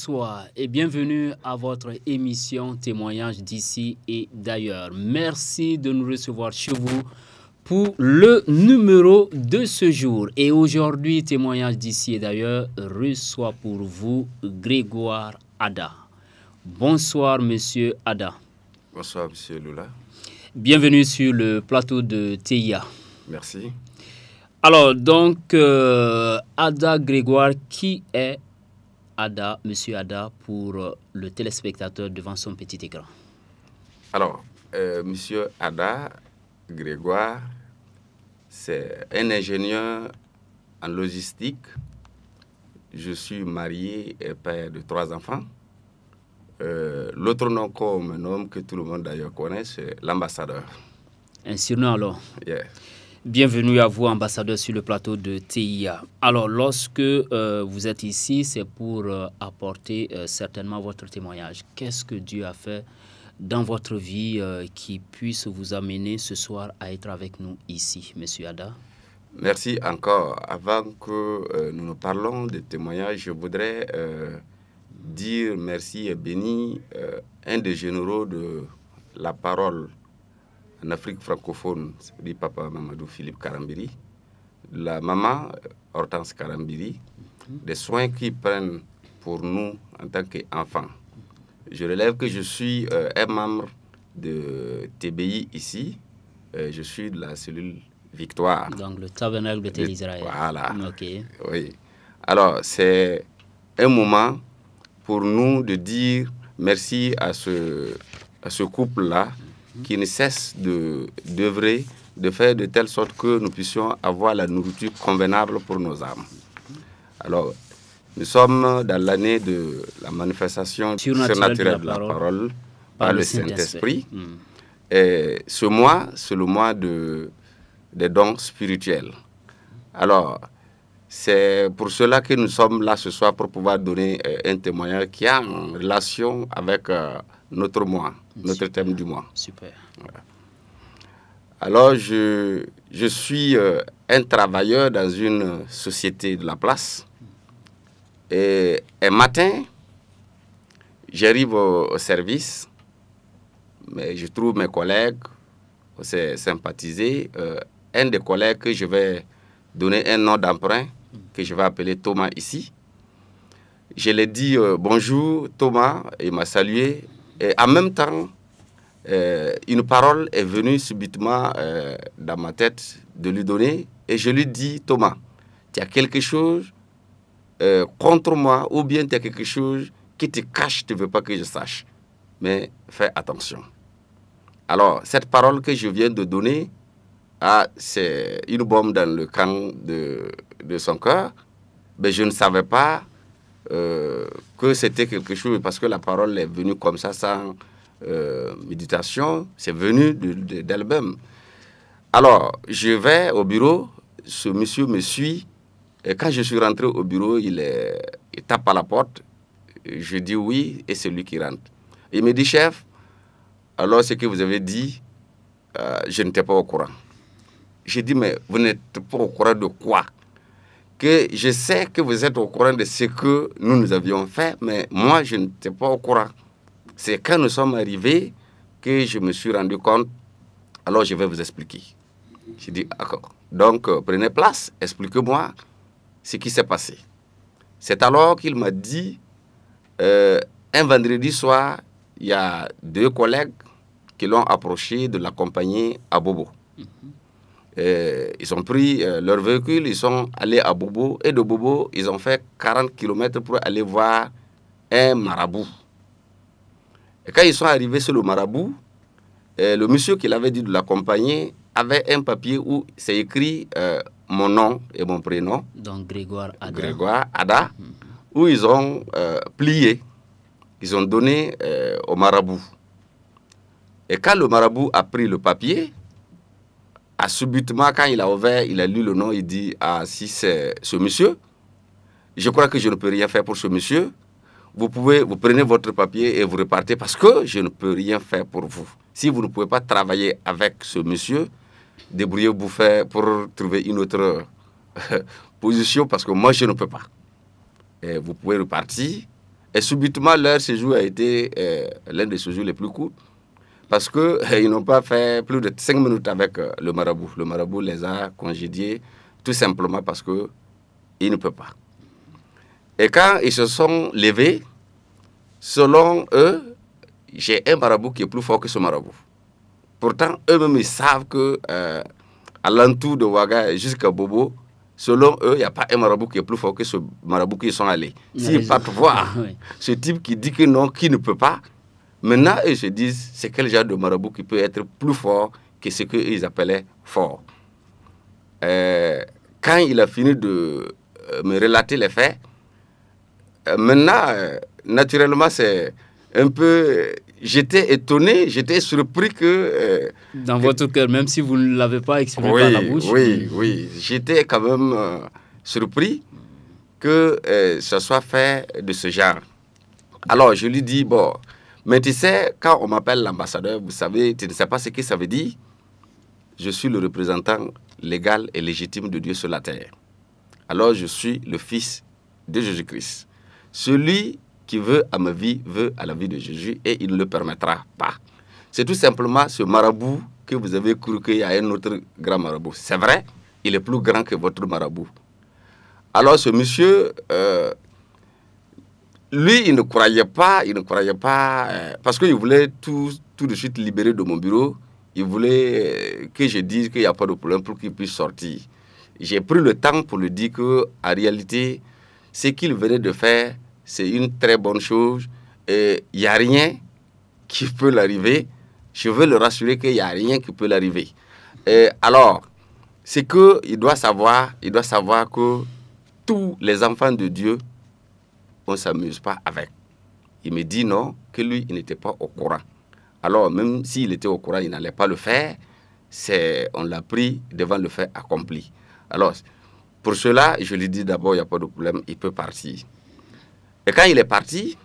Bonsoir et bienvenue à votre émission Témoignages d'ici et d'ailleurs. Merci de nous recevoir chez vous pour le numéro de ce jour. Et aujourd'hui, Témoignages d'ici et d'ailleurs reçoit pour vous Grégoire Ada. Bonsoir, monsieur Ada. Bonsoir, monsieur Lula. Bienvenue sur le plateau de TIA. Merci. Alors, donc, euh, Ada Grégoire, qui est Ada, Monsieur Ada, pour euh, le téléspectateur devant son petit écran Alors, euh, Monsieur Ada Grégoire, c'est un ingénieur en logistique. Je suis marié et père de trois enfants. Euh, l'autre nom comme un homme que tout le monde d'ailleurs connaît, c'est l'ambassadeur. Un surnom alors Bienvenue à vous, ambassadeur, sur le plateau de TIA. Alors, lorsque euh, vous êtes ici, c'est pour euh, apporter euh, certainement votre témoignage. Qu'est-ce que Dieu a fait dans votre vie qui puisse vous amener ce soir à être avec nous ici, Monsieur Ada Merci encore. Avant que nous nous parlons de témoignages, je voudrais dire merci et bénir un des généraux de la parole en Afrique francophone, c'est dit papa Mamadou Philippe Karambiri, la maman euh, Hortense Karambiri, mhm. des soins qu'ils prennent pour nous en tant qu'enfants. Je relève que je suis euh, un membre de TBI ici. Euh, je suis de la cellule Victoire. Donc le tabernacle de Israël. Voilà. Ok. Oui. Alors c'est un moment pour nous de dire merci à ce, à ce couple-là qui ne cesse d'œuvrer, de, de faire de telle sorte que nous puissions avoir la nourriture convenable pour nos âmes. Alors, nous sommes dans l'année de la manifestation surnaturelle, de la, parole, par, le Saint-Esprit. Mm. Et ce mois, c'est le mois de, des dons spirituels. Alors, c'est pour cela que nous sommes là ce soir pour pouvoir donner euh, un témoignage qui a en relation avec euh, notre mois, notre thème du mois. Super. Alors, je, suis euh, un travailleur dans une société de la place. Et un matin, j'arrive au, service, mais je trouve mes collègues, on s'est sympathisé. un des collègues que je vais donner un nom d'emprunt, que je vais appeler Thomas ici. Je lui ai dit euh, bonjour Thomas, il m'a salué. Et en même temps, euh, une parole est venue subitement euh, dans ma tête de lui donner. Et je lui dis Thomas, tu as quelque chose contre moi ou bien tu as quelque chose qui te cache, tu ne veux pas que je sache. Mais fais attention. Alors, cette parole que je viens de donner, ah, c'est une bombe dans le camp de de son cœur, mais ben, je ne savais pas euh, que c'était quelque chose, parce que la parole est venue comme ça, sans euh, méditation, c'est venu d'elle-même. Alors, je vais au bureau, ce monsieur me suit, et quand je suis rentré au bureau, il, tape à la porte, je dis oui, et c'est lui qui rentre. Il me dit, chef, alors ce que vous avez dit, euh, je n'étais pas au courant. J'ai dit, mais vous n'êtes pas au courant de quoi que je sais que vous êtes au courant de ce que nous, nous avions fait, mais moi, je n'étais pas au courant. C'est quand nous sommes arrivés que je me suis rendu compte. Alors, je vais vous expliquer. J'ai dit, d'accord. Donc, euh, prenez place, expliquez-moi ce qui s'est passé. C'est alors qu'il m'a dit, euh, un vendredi soir, il y a deux collègues qui l'ont approché de l'accompagner à Bobo ils ont pris euh, leur véhicule, ils sont allés à Bobo. Et de Bobo, ils ont fait 40 km pour aller voir un marabout. Et quand ils sont arrivés sur le marabout, euh, le monsieur qui l'avait dit de l'accompagner avait un papier où c'est écrit euh, mon nom et mon prénom. Donc Grégoire Ada. Grégoire Ada, où ils ont plié. Ils ont donné au marabout. Et quand le marabout a pris le papier, subitement, quand il a ouvert, il a lu le nom, il dit Ah, si c'est ce monsieur, je crois que je ne peux rien faire pour ce monsieur. Vous pouvez, vous prenez votre papier et vous repartez parce que je ne peux rien faire pour vous. Si vous ne pouvez pas travailler avec ce monsieur, débrouillez-vous faire pour trouver une autre euh, position parce que moi je ne peux pas. Et vous pouvez repartir. Et subitement, leur séjour a été euh, l'un des séjours les plus courts parce qu'ils n'ont pas fait plus de 5 minutes avec euh, le marabout. Le marabout les a congédiés tout simplement parce qu'il ne peut pas. Et quand ils se sont levés, selon eux, j'ai un marabout qui est plus fort que ce marabout. Pourtant, eux-mêmes, ils savent que euh, l'entour de Ouaga jusqu'à Bobo, selon eux, il n'y a pas un marabout qui est plus fort que ce marabout qui sont allés. S'ils partent voir ce type qui dit que non, qui ne peut pas, Maintenant, ils se disent, c'est quel genre de marabout qui peut être plus fort que ce qu'ils appelaient fort. Euh, quand il a fini de euh, me relater les faits, euh, maintenant, naturellement, c'est un peu... J'étais étonné, j'étais surpris que... Dans votre cœur, même si vous ne l'avez pas exprimé oui, par la bouche. Oui, oui, j'étais quand même surpris que ce soit fait de ce genre. Alors, je lui dis, bon, mais tu sais, quand on m'appelle l'ambassadeur, vous savez, tu ne sais pas ce que ça veut dire. Je suis le représentant légal et légitime de Dieu sur la terre. Alors je suis le fils de Jésus-Christ. Celui qui veut à ma vie, veut à la vie de Jésus et il ne le permettra pas. C'est tout simplement ce marabout que vous avez cru à y a un autre grand marabout. C'est vrai, il est plus grand que votre marabout. Alors ce monsieur euh, lui, il ne croyait pas, il ne croyait pas, euh, parce qu'il voulait tout, tout de suite libérer de mon bureau. Il voulait euh, que je dise qu'il n'y a pas de problème pour qu'il puisse sortir. J'ai pris le temps pour lui dire que, en réalité, ce qu'il venait de faire, c'est une très bonne chose. Il n'y a rien qui peut l'arriver. Je veux le rassurer qu'il n'y a rien qui peut l'arriver. alors, c'est qu'il doit savoir, il doit savoir que tous les enfants de Dieu s'amuse pas avec. Il me dit non, que lui, il n'était pas au courant. Alors, même s'il était au courant, il n'allait pas le faire. C'est, on l'a pris devant le fait accompli. Alors, pour cela, je lui dis d'abord, il n'y a pas de problème, il peut partir. Et quand il est parti,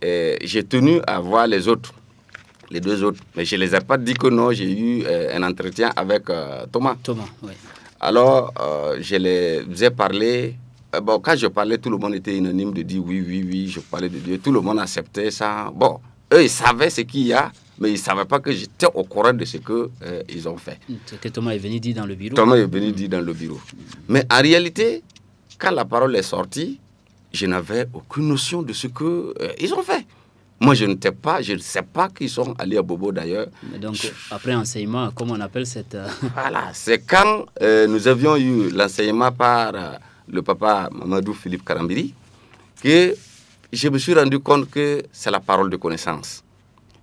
eh, j'ai tenu à voir les autres, les deux autres. Mais je les ai pas dit que non, j'ai eu eh, un entretien avec euh, Thomas. Thomas, oui. Alors, euh, je les ai parlé euh, bon, quand je parlais, tout le monde était unanime de dire oui, oui, oui, je parlais de Dieu. Tout le monde acceptait ça. Bon, eux, ils savaient ce qu'il y a, mais ils ne savaient pas que j'étais au courant de ce qu'ils euh, ils ont fait. Hmm, ce que Thomas est venu dire dans le bureau. Thomas est venu dire dans le bureau. Mais en réalité, quand la parole est sortie, je n'avais aucune notion de ce qu'ils euh, ils ont fait. Moi, je ne sais pas, je ne sais pas qu'ils sont allés à Bobo d'ailleurs. Donc, après enseignement, comment on appelle cette... voilà, c'est quand nous avions eu l'enseignement par le papa Mamadou Philippe Karambiri, que je me suis rendu compte que c'est la parole de connaissance.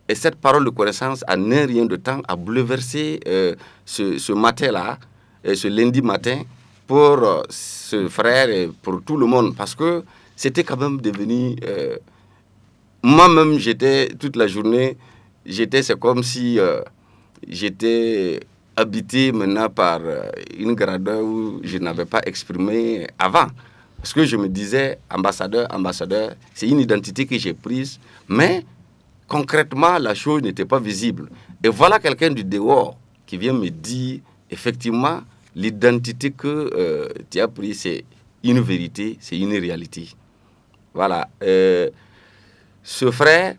Et cette parole de connaissance, a un rien de temps, à bouleversé euh, ce, ce matin-là, ce lundi matin, pour euh, ce frère et pour tout le monde. Parce que c'était quand même devenu... Euh, moi-même, j'étais toute la journée, j'étais, c'est comme si j'étais habité maintenant par euh, une grandeur où je n'avais pas exprimé avant. Parce que je me disais, ambassadeur, ambassadeur, c'est une identité que j'ai prise, mais concrètement, la chose n'était pas visible. Et voilà quelqu'un du dehors qui vient me dire, effectivement, l'identité que euh, tu as prise, c'est une vérité, c'est une réalité. Voilà. Euh, ce frère,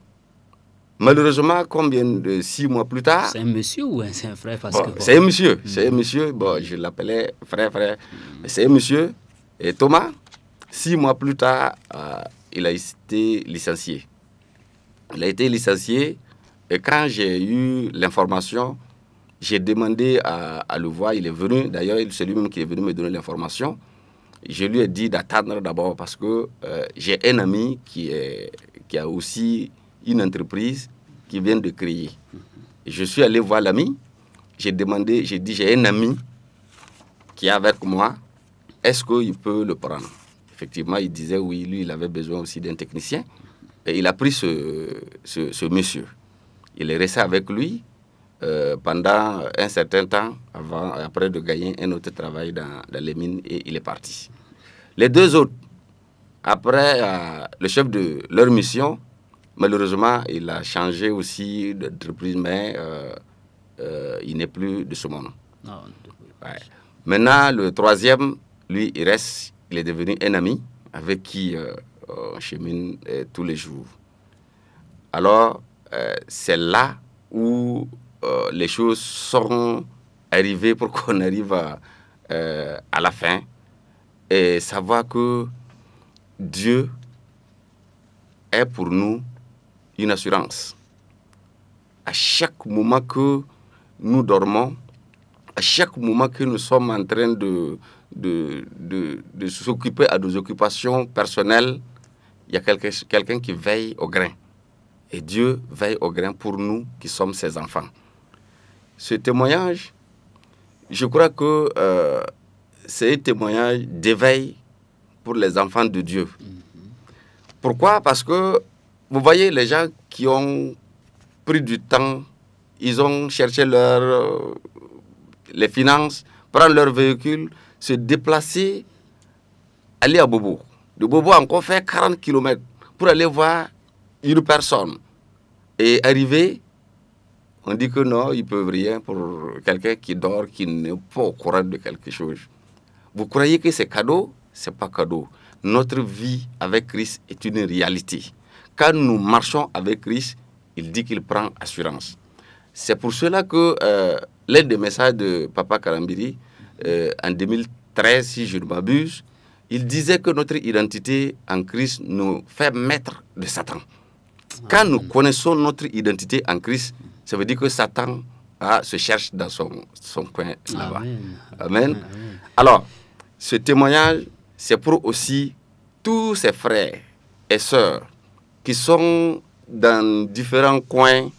Malheureusement, combien de six mois plus tard. C'est un monsieur ou c'est un frère C'est un monsieur, hmm. c'est un monsieur. Bon, je l'appelais frère, frère. C'est un monsieur. Et Thomas, six mois plus tard, euh, il a été licencié. Il a été licencié. Et quand j'ai eu l'information, j'ai demandé à, le voir. Il est venu. D'ailleurs, c'est lui-même qui est venu me donner l'information. Je lui ai dit d'attendre d'abord parce que euh, j'ai un ami qui, est, qui a aussi une entreprise qui vient de créer. Je suis allé voir l'ami, j'ai demandé, j'ai dit, j'ai un ami qui est avec moi, est-ce qu'il peut le prendre Effectivement, il disait oui, lui, il avait besoin aussi d'un technicien. Et il a pris ce, ce, monsieur. Il est resté avec lui euh, pendant un certain temps, avant, après de gagner un autre travail dans, les mines, et il est parti. Les deux autres, après euh, le chef de leur mission, Malheureusement, il a changé aussi d'entreprise, mais euh, euh, il n'est plus de ce monde. Ah, Maintenant, le troisième, lui, il reste, il est devenu un ami avec qui euh, on chemine tous les jours. Alors, c'est là où les choses seront arrivées pour qu'on arrive à la fin et savoir que Dieu est pour nous une assurance. À chaque moment que nous dormons, à chaque moment que nous sommes en train de, de, de, s'occuper à nos occupations personnelles, il y a quelqu'un qui veille au grain. Et Dieu veille au grain pour nous qui sommes ses enfants. Ce témoignage, je crois que euh, c'est un témoignage d'éveil pour les enfants de Dieu. Mm-hmm. Pourquoi Parce que vous voyez, les gens qui ont pris du temps, ils ont cherché leur, euh, les finances, prendre leur véhicule, se déplacer, aller à Bobo. De Bobo, encore faire 40 km pour aller voir une personne. Et arriver, on dit que non, ils ne peuvent rien pour quelqu'un qui dort, qui n'est pas au courant de quelque chose. Vous croyez que c'est cadeau C'est pas cadeau. Notre vie avec Christ est une réalité quand nous marchons avec Christ, il dit qu'il prend assurance. C'est pour cela que euh, l'aide des messages de Papa Karambiri, euh, en 2013, si je ne m'abuse, il disait que notre identité en Christ nous fait maître de Satan. Quand nous connaissons notre identité en Christ, ça veut dire que Satan ah, se cherche dans son, son coin là-bas. Amen. Alors, ce témoignage, c'est pour aussi tous ses frères et sœurs qui sont dans différents coins,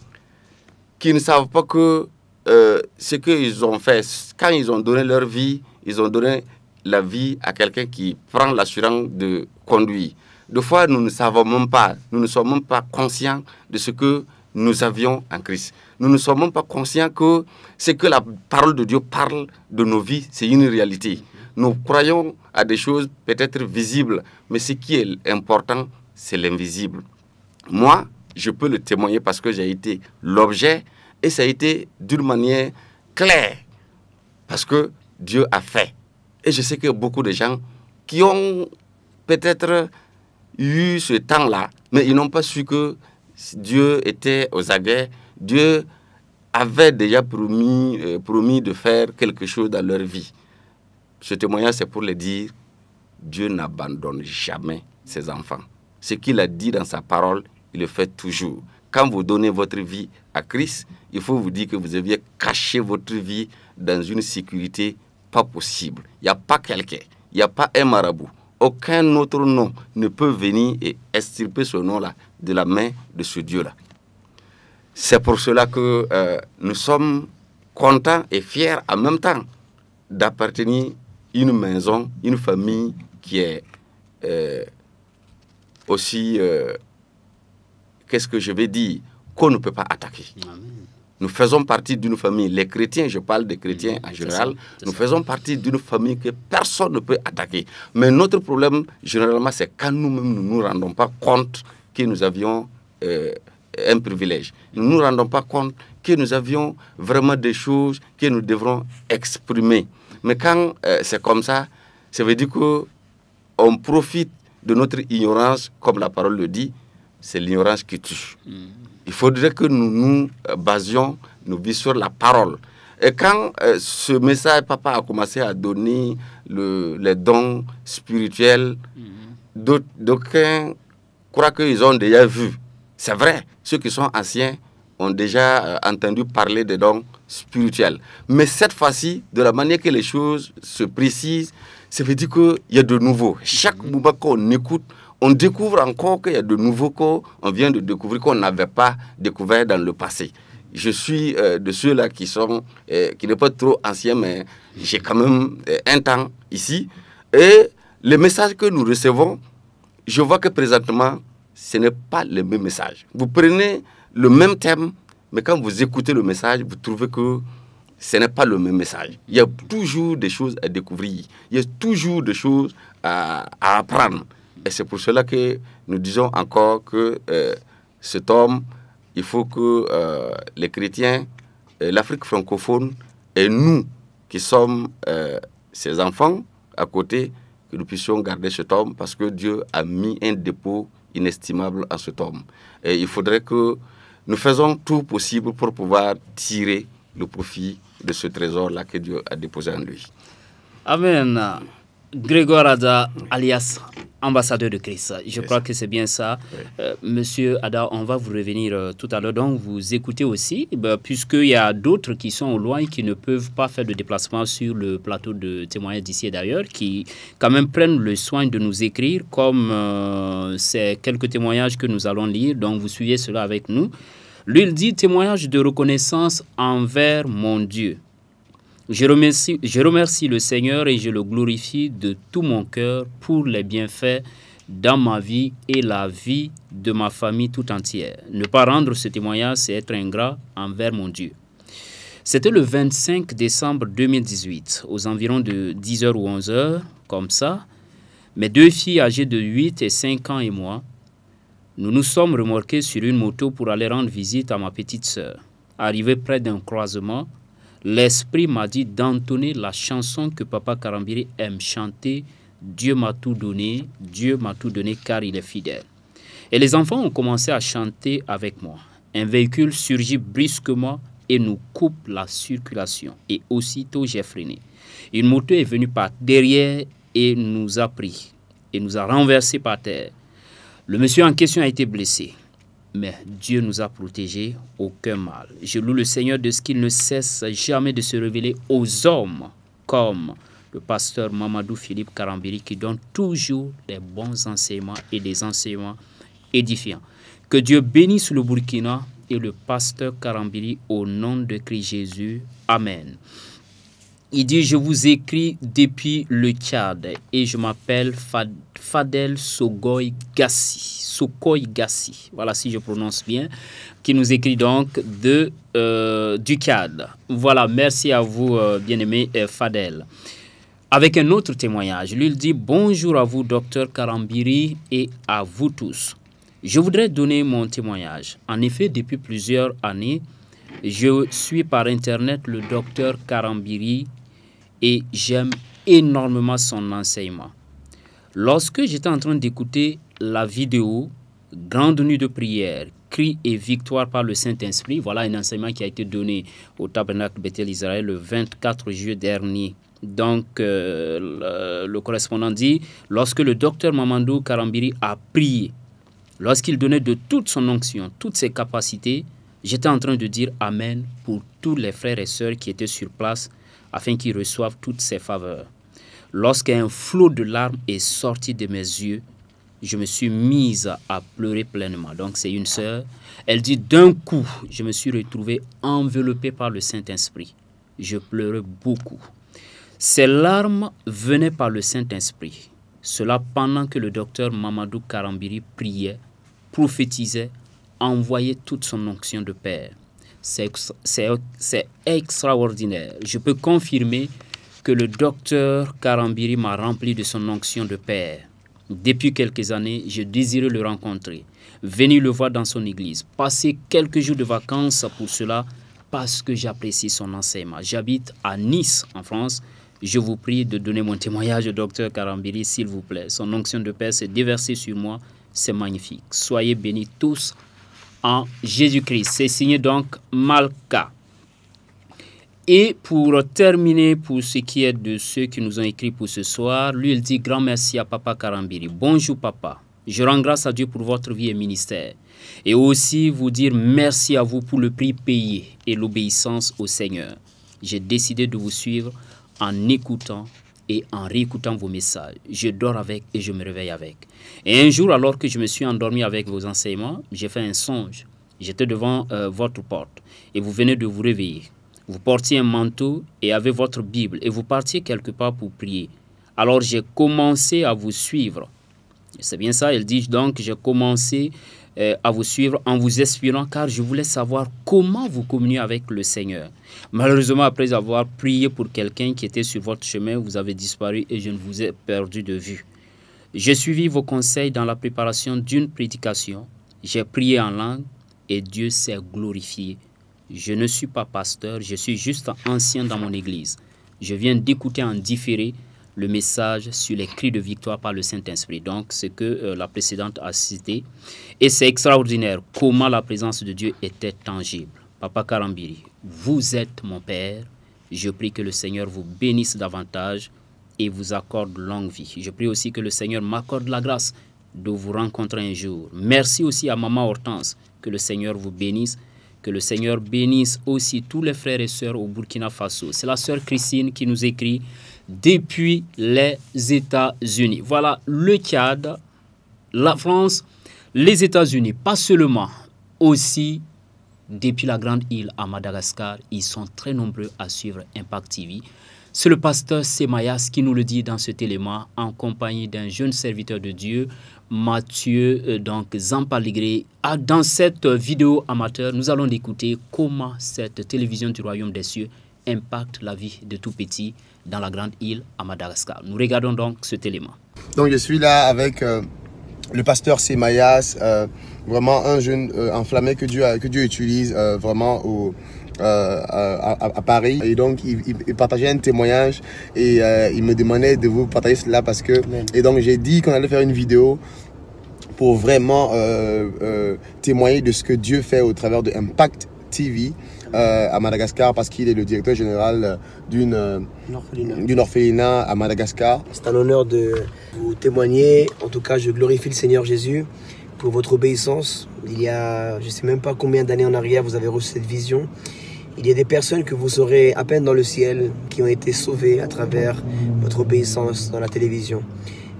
qui ne savent pas que euh, ce qu'ils ont fait, quand ils ont donné leur vie, ils ont donné la vie à quelqu'un qui prend l'assurance de conduire. Des fois, nous ne savons même pas, nous ne sommes même pas conscients de ce que nous avions en Christ. Nous ne sommes même pas conscients que ce que la parole de Dieu parle de nos vies, c'est une réalité. Nous croyons à des choses peut-être visibles, mais ce qui est important, c'est l'invisible. Moi, je peux le témoigner parce que j'ai été l'objet et ça a été d'une manière claire parce que Dieu a fait. Et je sais que beaucoup de gens qui ont peut-être eu ce temps-là, mais ils n'ont pas su que Dieu était aux aguets, Dieu avait déjà promis, euh, promis de faire quelque chose dans leur vie. Ce témoignage, c'est pour les dire, Dieu n'abandonne jamais ses enfants. Ce qu'il a dit dans sa parole, il le fait toujours. Quand vous donnez votre vie à Christ, il faut vous dire que vous aviez caché votre vie dans une sécurité pas possible. Il n'y a pas quelqu'un, il n'y a pas un marabout. Aucun autre nom ne peut venir et extirper ce nom-là de la main de ce Dieu-là. C'est pour cela que euh, nous sommes contents et fiers en même temps d'appartenir à une maison, une famille qui est euh, aussi euh, qu'est-ce que je vais dire Qu'on ne peut pas attaquer. Nous faisons partie d'une famille, les chrétiens, je parle des chrétiens mm-hmm. en général, nous faisons partie d'une famille que personne ne peut attaquer. Mais notre problème, généralement, c'est quand nous-mêmes, nous ne nous rendons pas compte que nous avions euh, un privilège. Nous ne nous rendons pas compte que nous avions vraiment des choses que nous devrons exprimer. Mais quand euh, c'est comme ça, ça veut dire qu'on profite de notre ignorance, comme la parole le dit, c'est l'ignorance qui tue. Il faudrait que nous nous euh, basions nos vies sur la parole. Et quand euh, ce message, papa a commencé à donner le, les dons spirituels, mhm. d'aucuns croient qu'ils ont déjà vu. C'est vrai, ceux qui sont anciens ont déjà euh, entendu parler des dons spirituels. Mais cette fois-ci, de la manière que les choses se précisent, ça veut dire qu'il y a de nouveau. Chaque mhm. moment qu'on écoute, on découvre encore qu'il y a de nouveaux corps, on vient de découvrir qu'on n'avait pas découvert dans le passé. Je suis euh, de ceux-là qui sont, euh, qui n'est pas trop ancien, mais j'ai quand même euh, un temps ici. Et les messages que nous recevons, je vois que présentement, ce n'est pas le même message. Vous prenez le même thème, mais quand vous écoutez le message, vous trouvez que ce n'est pas le même message. Il y a toujours des choses à découvrir. Il y a toujours des choses à, à apprendre. Et c'est pour cela que nous disons encore que euh, cet homme, il faut que euh, les chrétiens, l'Afrique francophone et nous qui sommes euh, ses enfants à côté, que nous puissions garder cet homme parce que Dieu a mis un dépôt inestimable à cet homme. Et il faudrait que nous faisons tout possible pour pouvoir tirer le profit de ce trésor-là que Dieu a déposé en lui. Amen. Grégoire Ada, alias ambassadeur de Christ. Je crois que c'est bien ça. Euh, monsieur Ada, on va vous revenir euh, tout à l'heure. Donc, vous écoutez aussi, bah, puisqu'il y a d'autres qui sont au loin et qui ne peuvent pas faire de déplacement sur le plateau de témoignages d'ici et d'ailleurs, qui quand même prennent le soin de nous écrire, comme euh, ces quelques témoignages que nous allons lire. Donc, vous suivez cela avec nous. Lui, il dit témoignage de reconnaissance envers mon Dieu. Je remercie, je remercie le Seigneur et je le glorifie de tout mon cœur pour les bienfaits dans ma vie et la vie de ma famille tout entière. Ne pas rendre ce témoignage, c'est être ingrat envers mon Dieu. C'était le 25 décembre 2018, aux environs de 10h ou 11h, comme ça. Mes deux filles âgées de 8 et 5 ans et moi, nous nous sommes remorqués sur une moto pour aller rendre visite à ma petite sœur. Arrivé près d'un croisement, L'esprit m'a dit d'entonner la chanson que Papa Karambiri aime chanter. Dieu m'a tout donné, Dieu m'a tout donné car il est fidèle. Et les enfants ont commencé à chanter avec moi. Un véhicule surgit brusquement et nous coupe la circulation. Et aussitôt j'ai freiné. Une moto est venue par derrière et nous a pris et nous a renversés par terre. Le monsieur en question a été blessé mais Dieu nous a protégés aucun mal. Je loue le Seigneur de ce qu'il ne cesse jamais de se révéler aux hommes, comme le pasteur Mamadou Philippe Karambiri qui donne toujours des bons enseignements et des enseignements édifiants. Que Dieu bénisse le Burkina et le pasteur Karambiri au nom de Christ Jésus. Amen. Il dit, je vous écris depuis le Tchad et je m'appelle Fadel Sogoy Gassi. Sokoy Gassi, voilà si je prononce bien, qui nous écrit donc de, euh, du Tchad. Voilà, merci à vous, euh, bien-aimé euh, Fadel. Avec un autre témoignage, lui il dit Bonjour à vous, docteur Karambiri, et à vous tous. Je voudrais donner mon témoignage. En effet, depuis plusieurs années, je suis par internet le docteur Karambiri et j'aime énormément son enseignement. Lorsque j'étais en train d'écouter la vidéo Grande nuit de prière, cri et victoire par le Saint-Esprit, voilà un enseignement qui a été donné au Tabernacle Bethel Israël le 24 juillet dernier. Donc, euh, le, correspondant dit, lorsque le docteur Mamandou Karambiri a prié, lorsqu'il donnait de toute son onction, toutes ses capacités, J'étais en train de dire Amen pour tous les frères et sœurs qui étaient sur place afin qu'ils reçoivent toutes ces faveurs. Lorsqu'un flot de larmes est sorti de mes yeux, je me suis mise à pleurer pleinement. Donc c'est une sœur. Elle dit d'un coup, je me suis retrouvée enveloppée par le Saint-Esprit. Je pleurais beaucoup. Ces larmes venaient par le Saint-Esprit. Cela pendant que le docteur Mamadou Karambiri priait, prophétisait a envoyé toute son onction de paix. C'est extraordinaire. Je peux confirmer que le docteur Karambiri m'a rempli de son onction de paix. Depuis quelques années, je désirais le rencontrer, venir le voir dans son église, passer quelques jours de vacances pour cela, parce que j'apprécie son enseignement. J'habite à Nice, en France. Je vous prie de donner mon témoignage au docteur Karambiri, s'il vous plaît. Son onction de paix s'est déversée sur moi. C'est magnifique. Soyez bénis tous Jésus-Christ. C'est signé donc Malka. Et pour terminer, pour ce qui est de ceux qui nous ont écrit pour ce soir, lui, il dit grand merci à Papa Karambiri. Bonjour, Papa. Je rends grâce à Dieu pour votre vie et ministère. Et aussi vous dire merci à vous pour le prix payé et l'obéissance au Seigneur. J'ai décidé de vous suivre en écoutant et en réécoutant vos messages. Je dors avec et je me réveille avec. Et un jour, alors que je me suis endormi avec vos enseignements, j'ai fait un songe. J'étais devant euh, votre porte et vous venez de vous réveiller. Vous portiez un manteau et avez votre Bible et vous partiez quelque part pour prier. Alors j'ai commencé à vous suivre. C'est bien ça, il dit donc, j'ai commencé euh, à vous suivre en vous inspirant car je voulais savoir comment vous communiez avec le Seigneur. Malheureusement, après avoir prié pour quelqu'un qui était sur votre chemin, vous avez disparu et je ne vous ai perdu de vue. J'ai suivi vos conseils dans la préparation d'une prédication. J'ai prié en langue et Dieu s'est glorifié. Je ne suis pas pasteur, je suis juste ancien dans mon église. Je viens d'écouter en différé le message sur les cris de victoire par le Saint-Esprit. Donc, ce que euh, la précédente a cité. Et c'est extraordinaire comment la présence de Dieu était tangible. Papa Karambiri, vous êtes mon Père. Je prie que le Seigneur vous bénisse davantage et vous accorde longue vie. Je prie aussi que le Seigneur m'accorde la grâce de vous rencontrer un jour. Merci aussi à Maman Hortense. Que le Seigneur vous bénisse. Que le Seigneur bénisse aussi tous les frères et sœurs au Burkina Faso. C'est la sœur Christine qui nous écrit depuis les États-Unis. Voilà le cadre, la France, les États-Unis, pas seulement, aussi depuis la grande île à Madagascar, ils sont très nombreux à suivre Impact TV. C'est le pasteur Semayas qui nous le dit dans cet élément en compagnie d'un jeune serviteur de Dieu, Mathieu euh, donc Zampaligre. Ah, dans cette vidéo amateur, nous allons écouter comment cette télévision du royaume des cieux impacte la vie de tout petit dans la grande île à Madagascar. Nous regardons donc cet élément. Donc je suis là avec euh, le pasteur Semayas, euh, vraiment un jeune euh, enflammé que Dieu, que Dieu utilise vraiment au, à, Paris et donc il, partageait un témoignage et il me demandait de vous partager cela parce que et donc j'ai dit qu'on allait faire une vidéo pour vraiment témoigner de ce que Dieu fait au travers de Impact TV euh, à Madagascar parce qu'il est le directeur général euh, euh, d'une orphelinat. à Madagascar. C'est un honneur de vous témoigner. En tout cas, je glorifie le Seigneur Jésus pour votre obéissance. Il y a, je ne sais même pas combien d'années en arrière, vous avez reçu cette vision. Il y a des personnes que vous saurez à peine dans le ciel qui ont été sauvées à travers votre obéissance dans la télévision.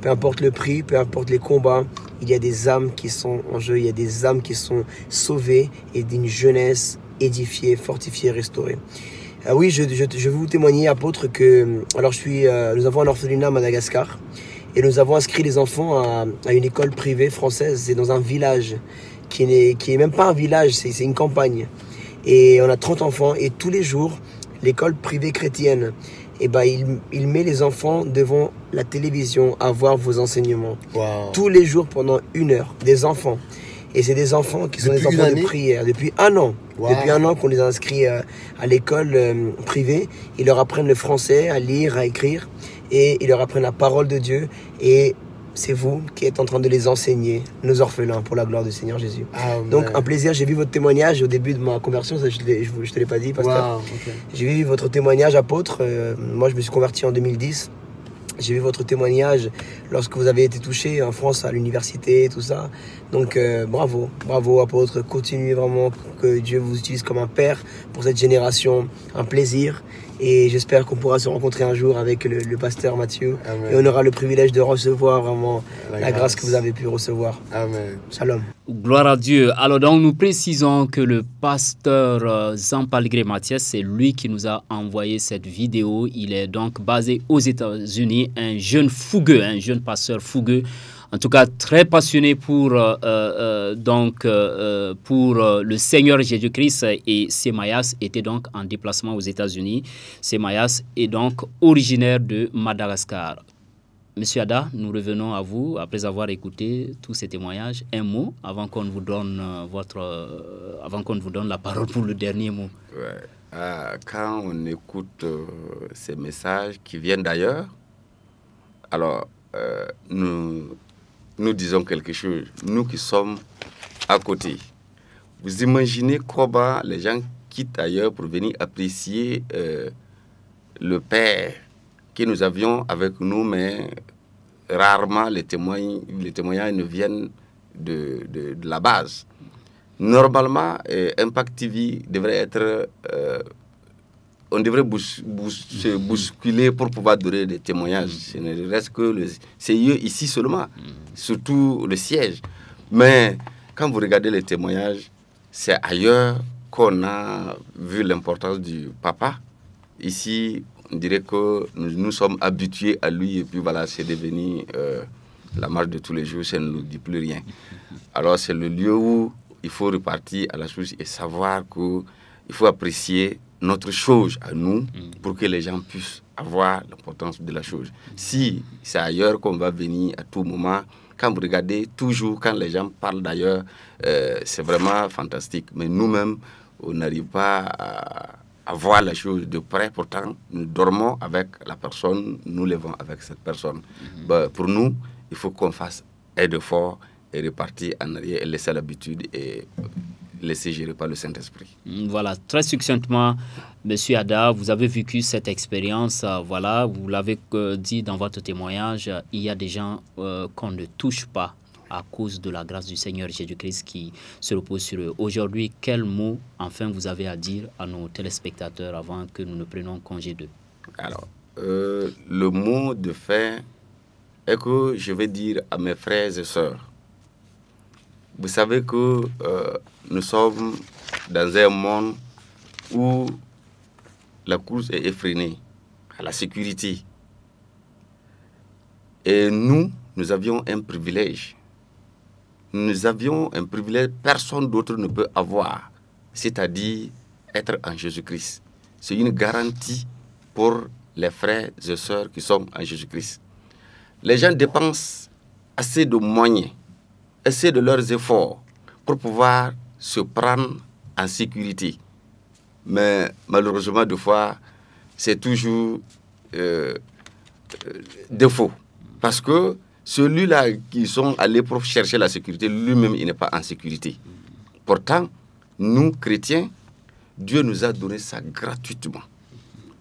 Peu importe le prix, peu importe les combats, il y a des âmes qui sont en jeu, il y a des âmes qui sont sauvées et d'une jeunesse édifié fortifié restaurer. Ah oui, je, je, je, vais vous témoigner, apôtre, que alors je suis, euh, nous avons un orphelinat à Madagascar et nous avons inscrit les enfants à, à une école privée française. C'est dans un village qui n'est qui est même pas un village, c'est une campagne. Et on a 30 enfants et tous les jours, l'école privée chrétienne, et eh ben, il, il, met les enfants devant la télévision à voir vos enseignements. Tous les jours pendant une heure, des enfants. Et c'est des enfants qui sont des enfants de prière depuis un an. Depuis un an qu'on les inscrit à, euh, à l'école euh, privée, ils leur apprennent le français, à lire, à écrire, et ils leur apprennent la parole de Dieu. Et c'est vous qui êtes en train de les enseigner, nos orphelins, pour la gloire du Seigneur Jésus. Ah, Donc, un plaisir. J'ai vu votre témoignage au début de ma conversion. Ça, je te l'ai pas dit, pasteur. que... J'ai vu votre témoignage, apôtre. Euh, moi, je me suis converti en 2010. J'ai vu votre témoignage lorsque vous avez été touché en France, à l'université, tout ça. Donc bravo euh, bravo, bravo apôtre, continuez vraiment que Dieu vous utilise comme un père pour cette génération, un plaisir. Et j'espère qu'on pourra se rencontrer un jour avec le, pasteur Mathieu. Et on aura le privilège de recevoir vraiment la, grâce. grâce que vous avez pu recevoir. Amen. Shalom. Gloire à Dieu. Alors donc nous précisons que le pasteur euh, jean Mathias, c'est lui qui nous a envoyé cette vidéo. Il est donc basé aux États-Unis, un jeune fougueux, un jeune pasteur fougueux, en tout cas très passionné pour, euh, euh, donc, pour le Seigneur Jésus-Christ. Et Semayas était donc en déplacement aux États-Unis. Semayas est donc originaire de Madagascar. Monsieur Ada, nous revenons à vous après avoir écouté tous ces témoignages. Un mot avant qu'on vous donne euh, votre, euh, avant qu'on vous donne la parole pour le dernier mot. Euh, quand on écoute ces messages qui viennent d'ailleurs, alors nous nous disons quelque chose. Nous qui sommes à côté, vous imaginez comment les gens quittent ailleurs pour venir apprécier le Père que nous avions avec nous, mais rarement les, les témoignages ne viennent de, de, la base. Normalement, euh, Impact TV devrait être... Euh, on devrait se mm-hmm. bousculer pour pouvoir donner des témoignages. Il ne reste que le CIE ici seulement, mm-hmm. surtout le siège. Mais quand vous regardez les témoignages, c'est ailleurs qu'on a vu l'importance du papa. Ici, on dirait que nous, sommes habitués à lui et puis voilà, c'est devenu euh, la marche de tous les jours, ça ne nous dit plus rien. Alors c'est le lieu où il faut repartir à la chose et savoir qu'il faut apprécier notre chose à nous pour que les gens puissent avoir l'importance de la chose. Si c'est ailleurs qu'on va venir à tout moment, quand vous regardez, toujours quand les gens parlent d'ailleurs, euh, c'est vraiment fantastique. Mais nous-mêmes, on n'arrive pas à avoir voir la de près. Pourtant, nous dormons avec la personne, nous levons avec cette personne. Mhm. Bah, pour nous, il faut qu'on fasse un fort et repartir en arrière et laisser l'habitude et laisser gérer par le Saint-Esprit. Mm, voilà, très succinctement, Monsieur Ada, vous avez vécu cette expérience, euh, voilà, vous l'avez euh, dit dans votre témoignage, il y a des gens euh, qu'on ne touche pas à cause de la grâce du Seigneur Jésus-Christ qui se repose sur eux. Aujourd'hui, quel mot enfin vous avez à dire à nos téléspectateurs avant que nous ne prenions congé d'eux Alors, euh, le mot de fin est que je vais dire à mes frères et sœurs, vous savez que euh, nous sommes dans un monde où la course est effrénée à la sécurité. Et nous, nous avions un privilège nous avions un privilège que personne d'autre ne peut avoir, c'est-à-dire être en Jésus-Christ. C'est une garantie pour les frères et sœurs qui sont en Jésus-Christ. Les gens dépensent assez de moyens, assez de leurs efforts pour pouvoir se prendre en sécurité. Mais malheureusement, des fois, c'est toujours euh, euh, défaut. Parce que celui-là qui sont allés pour chercher la sécurité, lui-même, il n'est pas en sécurité. Pourtant, nous, chrétiens, Dieu nous a donné ça gratuitement.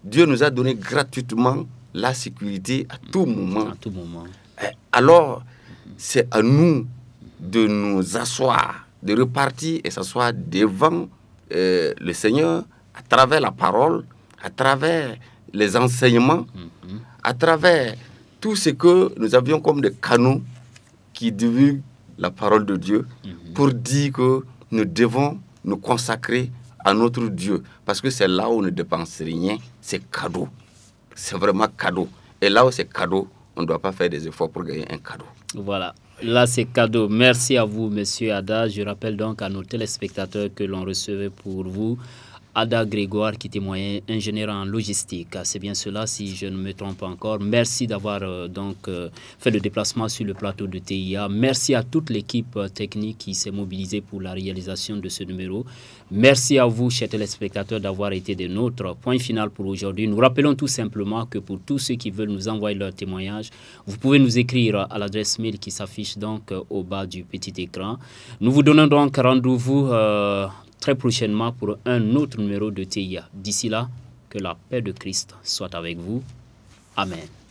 Dieu nous a donné gratuitement la sécurité à tout moment. À tout moment. Eh, alors, c'est à nous de nous asseoir, de repartir et s'asseoir devant euh, le Seigneur à travers la parole, à travers les enseignements, mm-hmm. à travers tout ce que nous avions comme des canaux qui divulguent la parole de Dieu mhm. pour dire que nous devons nous consacrer à notre Dieu. Parce que c'est là où on ne dépense rien, c'est cadeau. C'est vraiment cadeau. Et là où c'est cadeau, on ne doit pas faire des efforts pour gagner un cadeau. Voilà. Là, c'est cadeau. Merci à vous, Monsieur Ada. Je rappelle donc à nos téléspectateurs que l'on recevait pour vous Ada Grégoire qui témoigne, ingénieur en logistique. C'est bien cela, si je ne me trompe encore. Merci d'avoir euh, donc euh, fait le déplacement sur le plateau de TIA. Merci à toute l'équipe euh, technique qui s'est mobilisée pour la réalisation de ce numéro. Merci à vous, chers téléspectateurs, d'avoir été de notre Point final pour aujourd'hui. Nous rappelons tout simplement que pour tous ceux qui veulent nous envoyer leur témoignage, vous pouvez nous écrire à l'adresse mail qui s'affiche donc au bas du petit écran. Nous vous donnons donc rendez-vous très prochainement pour un autre numéro de TIA. D'ici là, que la paix de Christ soit avec vous. Amen.